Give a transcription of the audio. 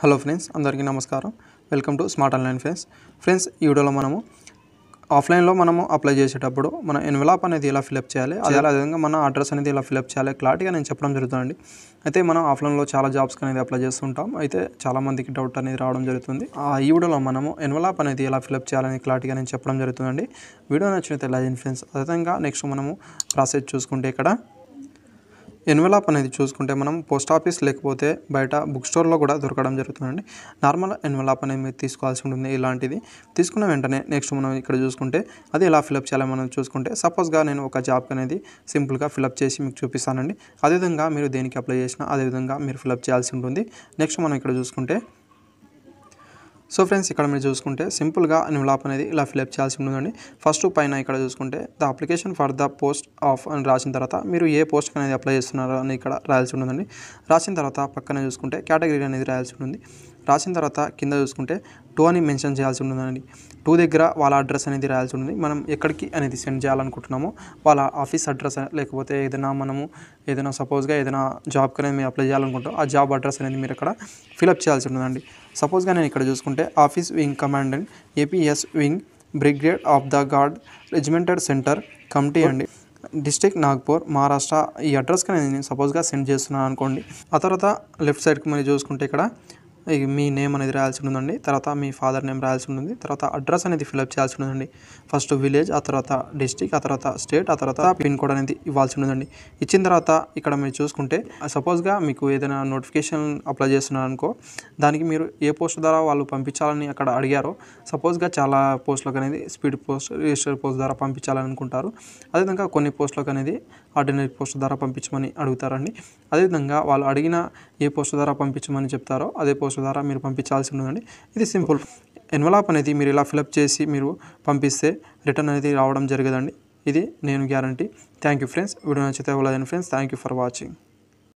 hello friends అందరికీ నమస్కారం welcome to Smart Online friends friends ఈ వీడియోలో మనము ఆఫ్లైన్లో మనము అప్లై చేసేటప్పుడు మన ఎన్వెలాప్ అనేది ఎలా ఫిలప్ చేయాలి అదే అదేవిధంగా మన అడ్రస్ అనేది ఎలా ఫిలప్ చేయాలి క్లారిటీగా నేను చెప్పడం జరుగుతుందండి అయితే మనం ఆఫ్లైన్లో చాలా జాబ్స్కి అనేది అప్లై చేస్తుంటాం అయితే చాలామందికి డౌట్ అనేది రావడం జరుగుతుంది ఆ ఈ వీడియోలో మనము ఎన్వెలాప్ అనేది ఎలా ఫిలప్ చేయాలని క్లారిటీగా నేను చెప్పడం జరుగుతుందండి వీడియో నచ్చినట్లయితే లైన్ ఫ్రెండ్స్ అదేవిధంగా నెక్స్ట్ మనము ప్రాసెస్ చూసుకుంటే ఇక్కడ ఎన్వెలాప్ అనేది చూసుకుంటే మనం పోస్ట్ ఆఫీస్ లేకపోతే బయట బుక్ స్టోర్లో కూడా దొరకడం జరుగుతుందండి నార్మల్ ఎన్వెలాప్ అనేది మీరు తీసుకోవాల్సి ఉంటుంది ఇలాంటిది తీసుకున్న వెంటనే నెక్స్ట్ మనం ఇక్కడ చూసుకుంటే అది ఎలా ఫిలప్ చేయాలో మనం చూసుకుంటే సపోజ్గా నేను ఒక జాబ్ అనేది సింపుల్గా ఫిలప్ చేసి మీకు చూపిస్తానండి అదేవిధంగా మీరు దేనికి అప్లై చేసినా అదేవిధంగా మీరు ఫిలప్ చేయాల్సి ఉంటుంది నెక్స్ట్ మనం ఇక్కడ చూసుకుంటే సో ఫ్రెండ్స్ ఇక్కడ మీరు చూసుకుంటే సింపుల్గా నిమ్లాప్ అనేది ఇలా ఫిలప్ చేయాల్సి ఉంటుందండి ఫస్ట్ పైన ఇక్కడ చూసుకుంటే the application for the post of అని రాసిన తర్వాత మీరు ఏ పోస్ట్ అనేది అప్లై చేస్తున్నారో అని ఇక్కడ రాయాల్సి ఉంటుందండి రాసిన తర్వాత పక్కన చూసుకుంటే కేటగిరీ అనేది రాయాల్సి ఉంటుంది రాసిన తర్వాత కింద చూసుకుంటే టూ అని మెన్షన్ చేయాల్సి ఉంటుందండి టూ దగ్గర వాళ్ళ అడ్రస్ అనేది రాయాల్సి ఉంటుంది మనం ఎక్కడికి అనేది సెండ్ చేయాలనుకుంటున్నామో వాళ్ళ ఆఫీస్ అడ్రస్ లేకపోతే ఏదైనా మనము ఏదైనా సపోజ్గా ఏదైనా జాబ్కి అనేది మేము అప్లై చేయాలనుకుంటాం ఆ జాబ్ అడ్రస్ అనేది మీరు అక్కడ ఫిలప్ చేయాల్సి ఉంటుందండి సపోజ్గా నేను ఇక్కడ చూసుకుంటే office wing commandant APS wing brigade of the guard regimented centre Kamptee అండి డిస్టిక్ నాగ్పూర్ మహారాష్ట్ర ఈ అడ్రస్కి నేను సపోజ్గా సెండ్ చేస్తున్నాను అనుకోండి ఆ తర్వాత లెఫ్ట్ సైడ్కి మళ్ళీ చూసుకుంటే ఇక్కడ మీ నేమ్ అనేది రాయాల్సి ఉంటుందండి తర్వాత మీ ఫాదర్ నేమ్ రాయాల్సి ఉంటుంది తర్వాత అడ్రస్ అనేది ఫిలప్ చేయాల్సి ఉంటుందండి ఫస్ట్ విలేజ్ ఆ తర్వాత డిస్టిక్ ఆ తర్వాత స్టేట్ ఆ తర్వాత పిన్ కోడ్ అనేది ఇవ్వాల్సి ఉంటుందండి ఇచ్చిన తర్వాత ఇక్కడ మీరు చూసుకుంటే సపోజ్గా మీకు ఏదైనా నోటిఫికేషన్ అప్లై చేస్తున్నారు అనుకో దానికి మీరు ఏ పోస్ట్ ద్వారా వాళ్ళు పంపించాలని అక్కడ అడిగారో సపోజ్గా చాలా పోస్టులకు అనేది స్పీడ్ పోస్ట్ రిజిస్టర్ పోస్ట్ ద్వారా పంపించాలని అనుకుంటారు అదేవిధంగా కొన్ని పోస్టులకు అనేది ఆర్డినరీ పోస్ట్ ద్వారా పంపించమని అడుగుతారండి అదేవిధంగా వాళ్ళు అడిగిన ఏ పోస్ట్ ద్వారా పంపించమని చెప్తారో అదే పోస్ట్ పోస్ట్ ద్వారా మీరు పంపించాల్సి ఉంటుందండి ఇది సింపుల్ ఎన్వలాప్ అనేది మీరు ఇలా ఫిలప్ చేసి మీరు పంపిస్తే రిటర్న్ అనేది రావడం జరగదండి ఇది నేను guarantee thank you friends video నచ్చితే friends thank you for watching